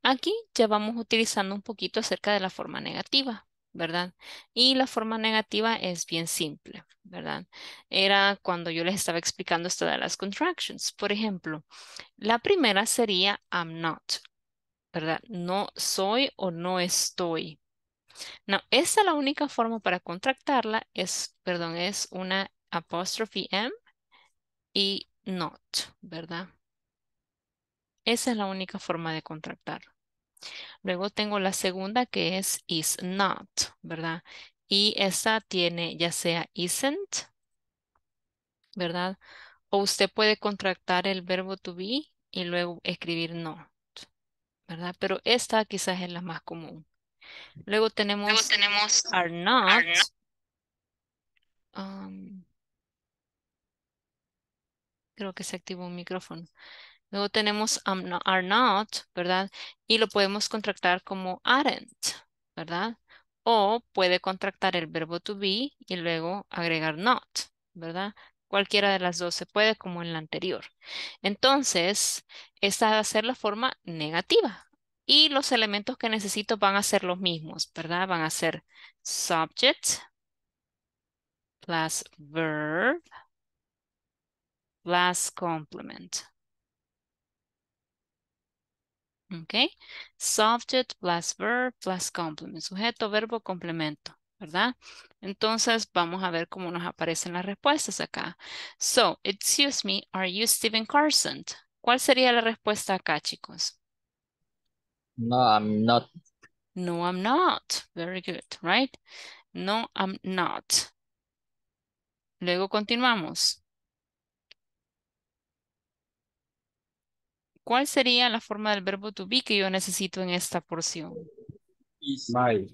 aquí ya vamos utilizando un poquito acerca de la forma negativa. ¿verdad? Y la forma negativa es bien simple, ¿verdad? Era cuando yo les estaba explicando esto de las contractions. Por ejemplo, la primera sería I'm not, ¿verdad? No soy o no estoy. No, esa es la única forma para contractarla es, perdón, es una apóstrofe M y not, ¿verdad? Esa es la única forma de contractarla. Luego tengo la segunda que es is not, ¿verdad? Y esa tiene ya sea isn't, ¿verdad? O usted puede contractar el verbo to be y luego escribir not, ¿verdad? Pero esta quizás es la más común. Luego tenemos, tenemos are not. Um, creo que se activó un micrófono. Luego tenemos um, are not, ¿verdad? Y lo podemos contractar como aren't, ¿verdad? O puede contractar el verbo to be y luego agregar not, ¿verdad? Cualquiera de las dos se puede como en la anterior. Entonces, esta va a ser la forma negativa. Y los elementos que necesito van a ser los mismos, ¿verdad? Van a ser subject plus verb plus complement. ¿Ok? Subject plus verb plus complement. Sujeto, verbo, complemento. ¿Verdad? Entonces vamos a ver cómo nos aparecen las respuestas acá. So, excuse me, are you Steven Carson? ¿Cuál sería la respuesta acá, chicos? No, I'm not. No, I'm not. Very good, right? No, I'm not. Luego continuamos. ¿Cuál sería la forma del verbo to be que yo necesito en esta porción? My.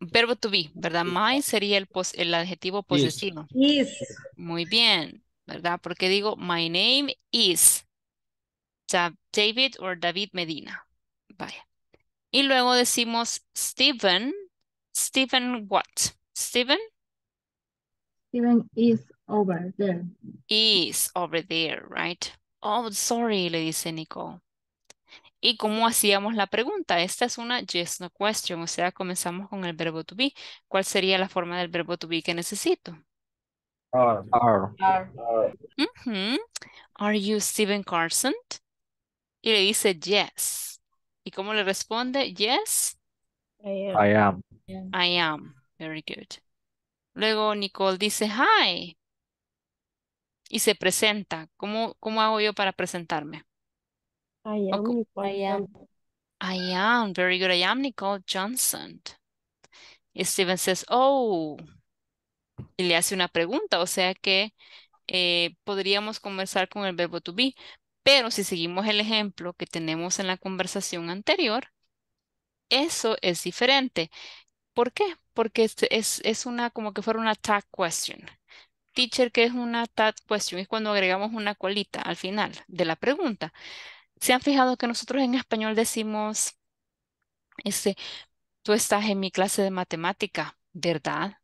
Verbo to be, ¿verdad? My sería el, el adjetivo posesivo. Is. Muy bien, ¿verdad? Porque digo, my name is David or David Medina. Vaya. Y luego decimos Stephen. Stephen what? Stephen? Stephen is over there. Is over there, right? Oh, sorry, le dice Nicole. ¿Y cómo hacíamos la pregunta? Esta es una yes, no question, o sea, comenzamos con el verbo to be. ¿Cuál sería la forma del verbo to be que necesito? Are. Are, are. are you Steven Carson? Y le dice yes. ¿Y cómo le responde? Yes. I am. I am. I am. Very good. Luego Nicole dice hi y se presenta, ¿cómo, cómo hago yo para presentarme? I am, I am. Very good. I am Nicole Johnson. Steven says, oh. Y le hace una pregunta, o sea que eh, podríamos conversar con el verbo to be, pero si seguimos el ejemplo que tenemos en la conversación anterior, eso es diferente. ¿Por qué? Porque es, es, es una como que fuera una tag question teacher, que es una tad question, es cuando agregamos una colita al final de la pregunta. ¿Se han fijado que nosotros en español decimos, ese tú estás en mi clase de matemática, ¿verdad?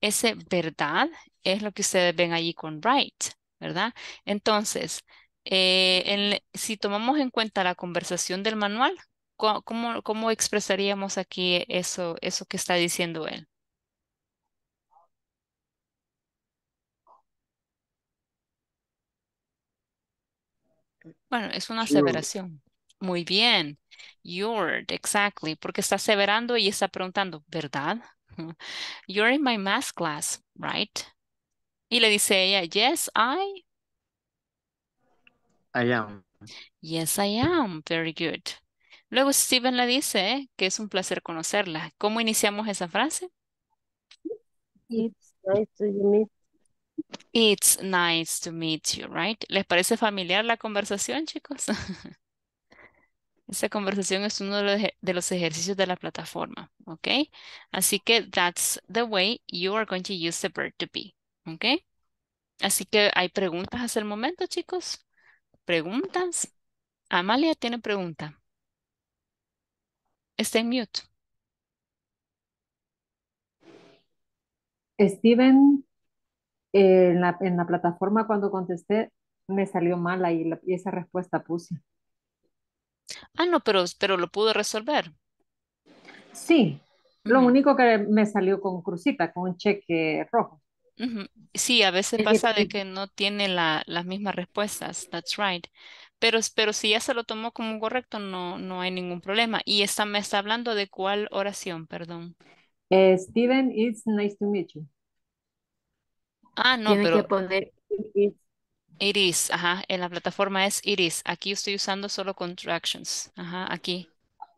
Ese verdad es lo que ustedes ven allí con right, ¿verdad? Entonces, eh, si tomamos en cuenta la conversación del manual, ¿cómo, cómo expresaríamos aquí eso, eso que está diciendo él? Bueno, es una aseveración. Muy bien. You're, exactly, porque está aseverando y está preguntando, ¿verdad? You're in my math class, right? Y le dice ella, yes, I. I am. Yes, I am. Very good. Luego Steven le dice que es un placer conocerla. ¿Cómo iniciamos esa frase? It's pues, It's nice to meet you, right? ¿Les parece familiar la conversación, chicos? Esa conversación es uno de los ejercicios de la plataforma, ¿ok? Así que that's the way you are going to use the verb to be, ¿ok? Así que hay preguntas hasta el momento, chicos. ¿Preguntas? Amalia tiene pregunta. Está en mute. Steven, eh, en, la, en, la, plataforma cuando contesté me salió mala y esa respuesta puse. Ah, no, pero, pero lo pudo resolver. Sí, lo único que me salió con crucita, con un cheque rojo. Sí, a veces pasa de que no tiene la, las mismas respuestas, that's right. Pero, pero si ya se lo tomó como correcto, no, no hay ningún problema. Y esta me está hablando de cuál oración, perdón. Eh, Steven, it's nice to meet you. Ah, no, pero que poner ajá, en la plataforma es Iris, Aquí estoy usando solo contractions, ajá, aquí.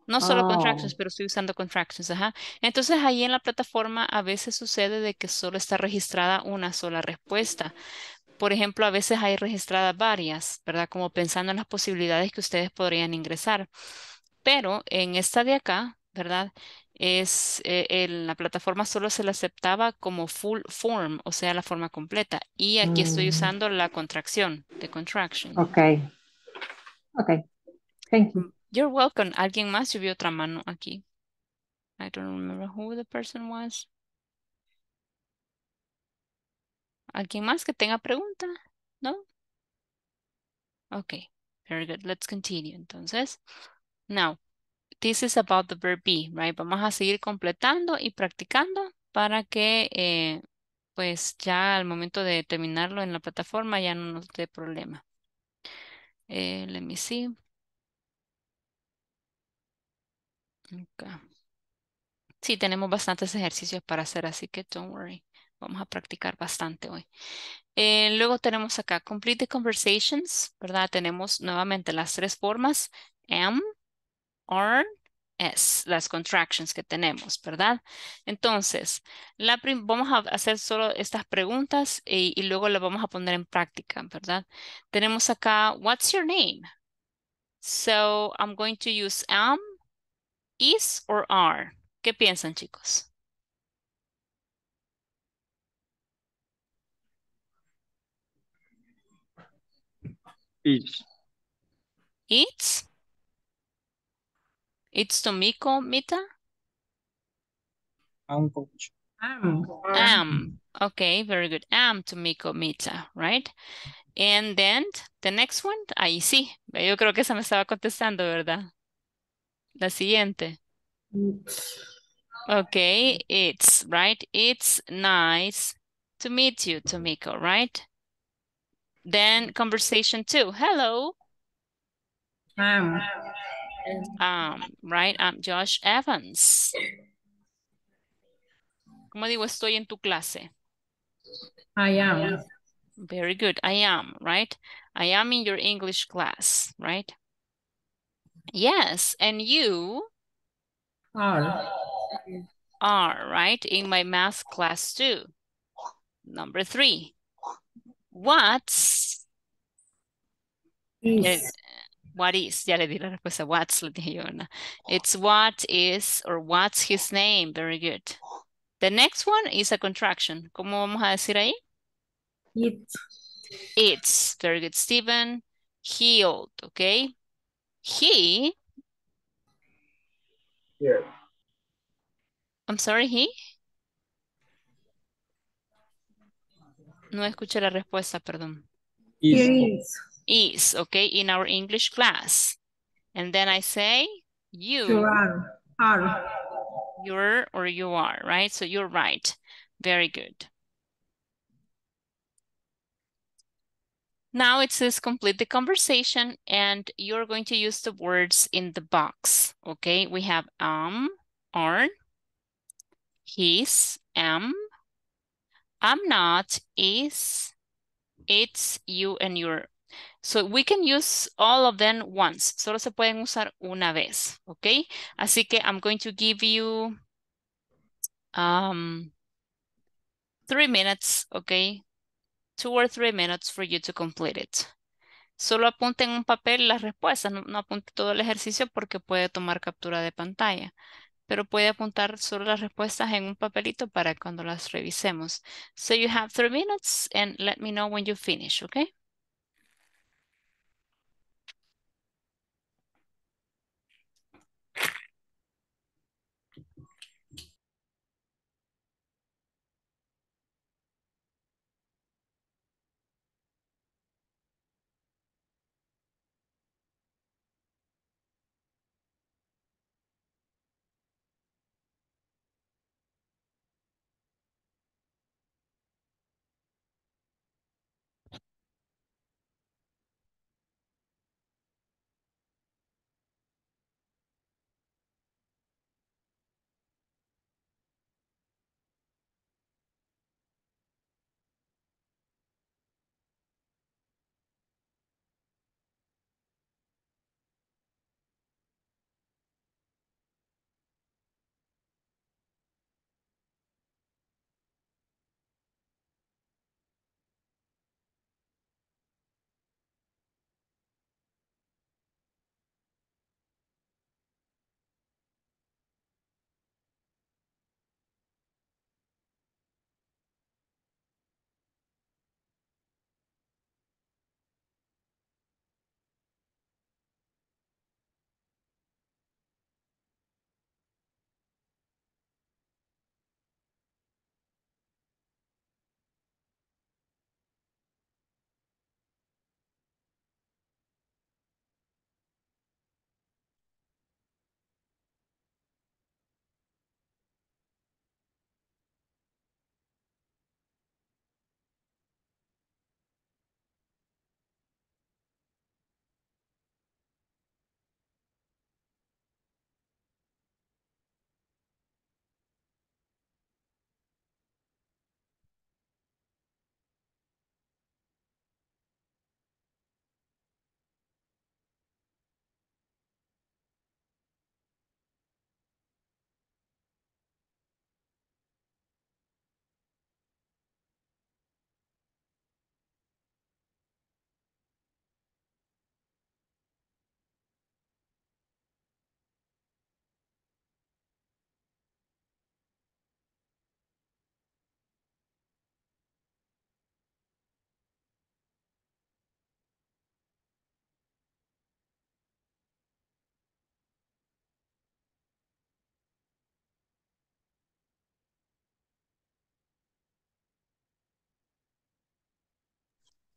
No solo ah. contractions, pero estoy usando contractions, ajá. Entonces ahí en la plataforma a veces sucede de que solo está registrada una sola respuesta. Por ejemplo, a veces hay registradas varias, ¿verdad? Como pensando en las posibilidades que ustedes podrían ingresar. Pero en esta de acá, ¿verdad? es en eh, la plataforma solo se la aceptaba como full form, o sea, la forma completa. Y aquí estoy mm. usando la contracción, the contraction. Ok. Ok. Thank you. You're welcome. Alguien más subió otra mano aquí. I don't remember who the person was. ¿Alguien más que tenga pregunta? ¿No? Ok. Very good. Let's continue. Entonces, now this is about the verb be, right? Vamos a seguir completando y practicando para que eh, pues ya al momento de terminarlo en la plataforma ya no nos dé problema. Eh, let me see. Sí, tenemos bastantes ejercicios para hacer, así que don't worry. Vamos a practicar bastante hoy. Eh, luego tenemos acá complete the conversations, ¿verdad? Tenemos nuevamente las tres formas. Am, are, s, las contractions que tenemos, ¿verdad? Entonces, vamos a hacer solo estas preguntas y, luego las vamos a poner en práctica, ¿verdad? Tenemos acá, what's your name? So, I'm going to use am, is or are. ¿Qué piensan, chicos? Is. It's. It's Tomiko Mita? I'm coach. Am. Am. Okay, very good. Am Tomiko Mita, right? And then the next one, ahí sí. Yo creo que esa me estaba contestando, ¿verdad? La siguiente. Okay, it's, right? It's nice to meet you, Tomiko, right? Then conversation two. Hello. Am um, right? I'm um, Josh Evans. ¿Cómo digo estoy en tu clase? I am. Very good. I am, right? I am in your English class, right? Yes, and you are. Are, right? In my math class too. Number three. What's what is, ya le di la respuesta, what's, le dije yo, ¿no? Oh. It's what is or what's his name, very good. The next one is a contraction. ¿Cómo vamos a decir ahí? It. It's, very good, Stephen, healed, okay? He. Here. I'm sorry, he. No escuché la respuesta, perdón. Is is, okay, in our English class. And then I say you. You are. are. You're or you are, right? So you're right. Very good. Now it says complete the conversation and you're going to use the words in the box, okay? We have am, um, are, his, am, I'm not, is, it's, you, and your So we can use all of them once. Solo se pueden usar una vez, okay? Así que I'm going to give you um, three minutes, okay? Two or three minutes for you to complete it. Solo apunte en un papel las respuestas, no, no apunte todo el ejercicio porque puede tomar captura de pantalla pero puede apuntar solo las respuestas en un papelito para cuando las revisemos. So you have three minutes and let me know when you finish, okay?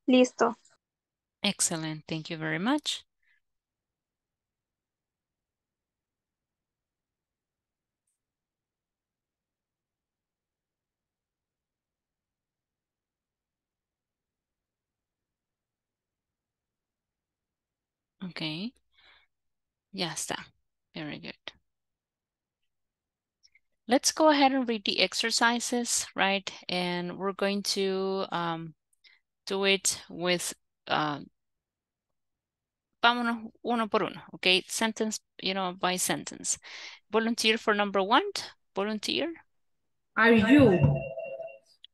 Listo. Excellent. Thank you very much. Okay. Ya está. Very good. Let's go ahead and read the exercises, right? And we're going to um, do it with um, vámonos uno por uno, okay? Sentence, you know, by sentence. Volunteer for number one, volunteer. Are you?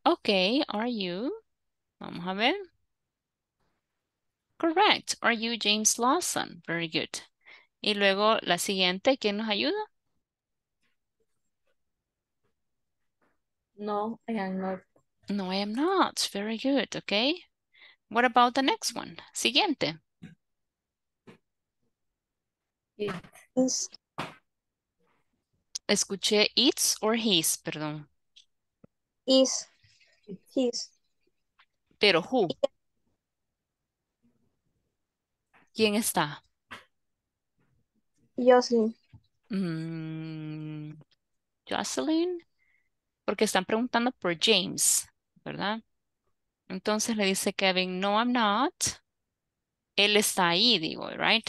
Okay, are you? Vamos a ver. Correct. Are you James Lawson? Very good. Y luego la siguiente, ¿quién nos ayuda? No, I am not. No, I am not. Very good. Okay. What about the next one? Siguiente. It's. Escuché its or his, perdón. Is. His. Pero who? ¿Quién está? Jocelyn. Mm, Jocelyn. Porque están preguntando por James. ¿verdad? Entonces le dice Kevin, no, I'm not. Él está ahí, digo, right?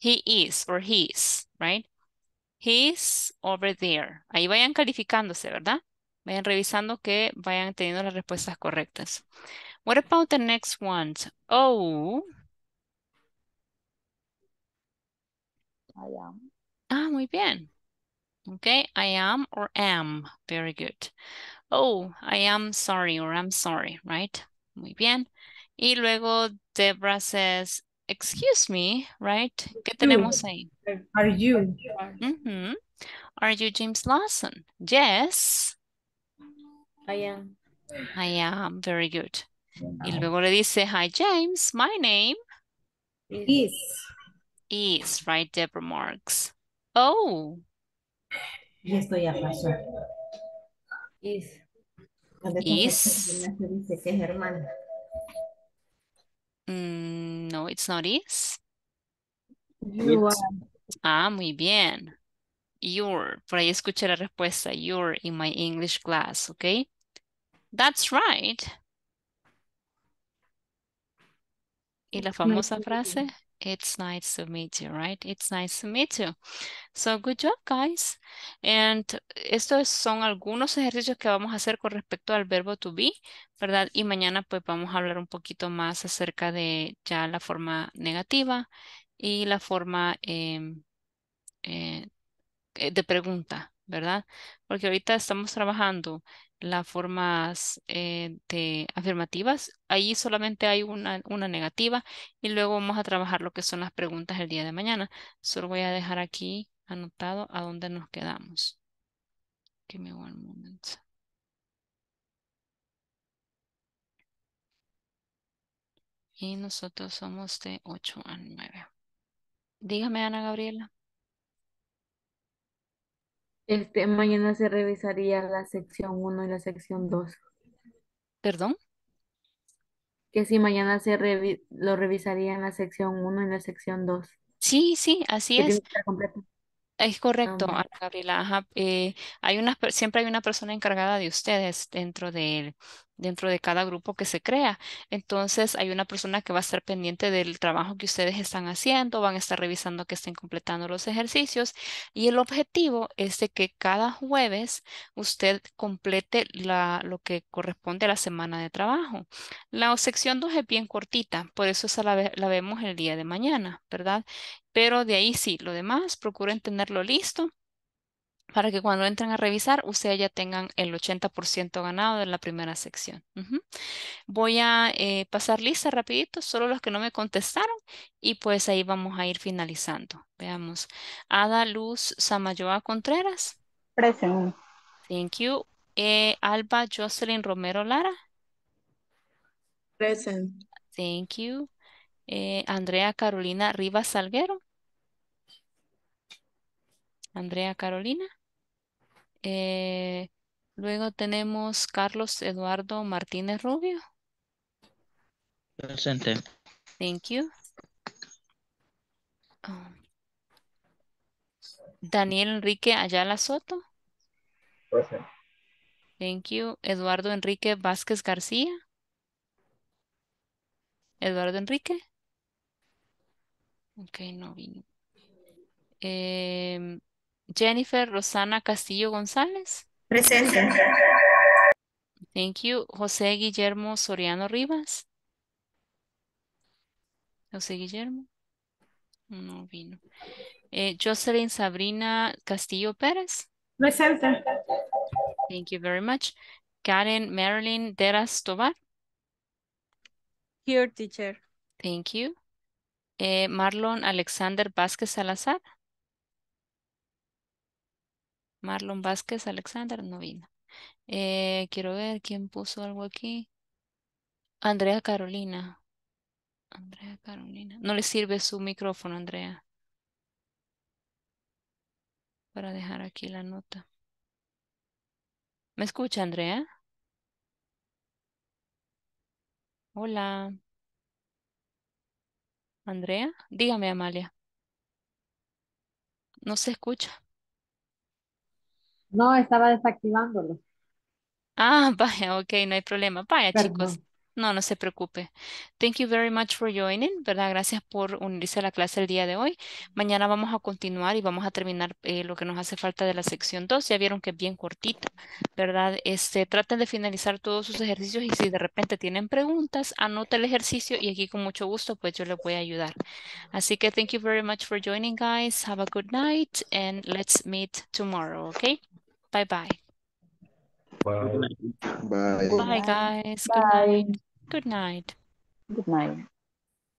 He is or he's, right? He's over there. Ahí vayan calificándose, ¿verdad? Vayan revisando que vayan teniendo las respuestas correctas. What about the next ones? Oh. I am. Ah, muy bien. Okay, I am or am. Very good. oh, I am sorry or I'm sorry, right? Muy bien. Y luego Debra says, excuse me, right? ¿Qué tenemos ahí? Are you? Mm -hmm. Are you James Lawson? Yes. I am. I am, very good. Y luego le dice, hi James, my name is. Is, right, Deborah Marks. Oh. Y estoy a paso. Is. Is. Mm, no, it's not is. ah, muy bien. Your. Por ahí escuché la respuesta. You're in my English class, ¿ok? That's right. ¿Y la famosa frase? It's nice to meet you, right? It's nice to meet you. So good job, guys. And estos son algunos ejercicios que vamos a hacer con respecto al verbo to be, ¿verdad? Y mañana pues vamos a hablar un poquito más acerca de ya la forma negativa y la forma em, eh, de pregunta, ¿verdad? Porque ahorita estamos trabajando las formas eh, de afirmativas. Ahí solamente hay una, una negativa y luego vamos a trabajar lo que son las preguntas el día de mañana. Solo voy a dejar aquí anotado a dónde nos quedamos. Give me one moment. Y nosotros somos de 8 a 9. Dígame, Ana Gabriela. Este, mañana se revisaría la sección 1 y la sección 2. ¿Perdón? Que si mañana se lo revisaría en la sección 1 y en la sección 2. Sí, sí, así es. Es correcto, Gabriela. Eh, hay una, siempre hay una persona encargada de ustedes dentro de, dentro de cada grupo que se crea. Entonces, hay una persona que va a estar pendiente del trabajo que ustedes están haciendo, van a estar revisando que estén completando los ejercicios y el objetivo es de que cada jueves usted complete lo que corresponde a la semana de trabajo. La sección 2 es bien cortita, por eso esa la vemos el día de mañana, ¿verdad? Pero de ahí sí, lo demás, procuren tenerlo listo para que cuando entren a revisar, ustedes ya tengan el 80% ganado de la primera sección. Voy a eh, pasar lista rapidito, solo los que no me contestaron, y pues ahí vamos a ir finalizando. Veamos. Ada Luz Samayoa Contreras. Present. Thank you. Eh, Alba Jocelyn Romero Lara. Present. Thank you. Eh, Andrea Carolina Rivas Salguero. Andrea Carolina. Eh, luego tenemos Carlos Eduardo Martínez Rubio. Presente. Thank you. Um, Daniel Enrique Ayala Soto. Present. Thank you. Eduardo Enrique Vázquez García. Eduardo Enrique. Ok, no vino. Em, Jennifer Rosana Castillo González. Presente. Thank you. José Guillermo Soriano Rivas. José Guillermo. No vino. Eh, Jocelyn Sabrina Castillo Pérez. Presente. Thank you very much. Karen Marilyn Deras Tobar. Here, teacher. Thank you. Eh, Marlon Alexander Vázquez Salazar. Marlon Vázquez Alexander no vino. Eh, quiero ver quién puso algo aquí. Andrea Carolina. Andrea Carolina. No le sirve su micrófono, Andrea. Para dejar aquí la nota. ¿Me escucha, Andrea? Hola. Andrea, dígame, Amalia. No se escucha. No, estaba desactivándolo. Ah, vaya, ok, no hay problema. Vaya, chicos. No, no se preocupe. Thank you very much for joining, ¿verdad? Gracias por unirse a la clase el día de hoy. Mañana vamos a continuar y vamos a terminar eh, lo que nos hace falta de la sección 2. Ya vieron que es bien cortito, ¿verdad? Este, traten de finalizar todos sus ejercicios y si de repente tienen preguntas, anota el ejercicio y aquí con mucho gusto pues yo les voy a ayudar. Así que thank you very much for joining, guys. Have a good night and let's meet tomorrow, okay? Bye-bye. Bye. Bye. Bye, guys. Bye. Good night. Good night. Good night.